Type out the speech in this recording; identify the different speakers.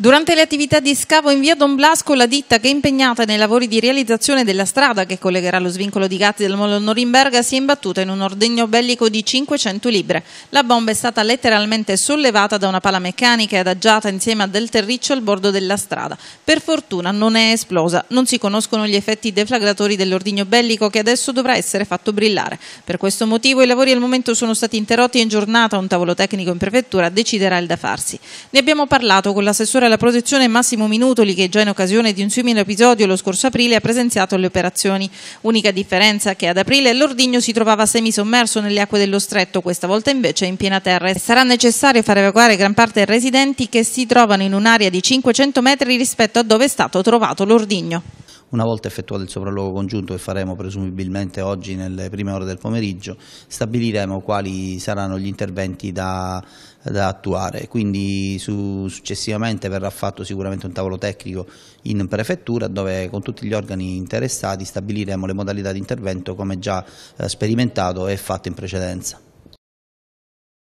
Speaker 1: Durante le attività di scavo in via Don Blasco, la ditta che è impegnata nei lavori di realizzazione della strada che collegherà lo svincolo di Gatti del Molo Norimberga si è imbattuta in un ordegno bellico di 500 libre. La bomba è stata letteralmente sollevata da una pala meccanica e adagiata insieme a del terriccio al bordo della strada. Per fortuna non è esplosa, non si conoscono gli effetti deflagratori dell'ordigno bellico che adesso dovrà essere fatto brillare. Per questo motivo i lavori al momento sono stati interrotti e in giornata un tavolo tecnico in prefettura deciderà il da farsi. Ne abbiamo parlato con l'assessore alla protezione Massimo Minutoli che già in occasione di un simile episodio lo scorso aprile ha presenziato le operazioni. Unica differenza che ad aprile l'ordigno si trovava semisommerso nelle acque dello stretto, questa volta invece in piena terra sarà necessario far evacuare gran parte dei residenti che si trovano in un'area di 500 metri rispetto a dove è stato trovato l'ordigno.
Speaker 2: Una volta effettuato il sopralluogo congiunto che faremo presumibilmente oggi nelle prime ore del pomeriggio, stabiliremo quali saranno gli interventi da, da attuare. Quindi su, successivamente verrà fatto sicuramente un tavolo tecnico in prefettura dove con tutti gli organi interessati stabiliremo le modalità di intervento come già eh, sperimentato e fatto in precedenza.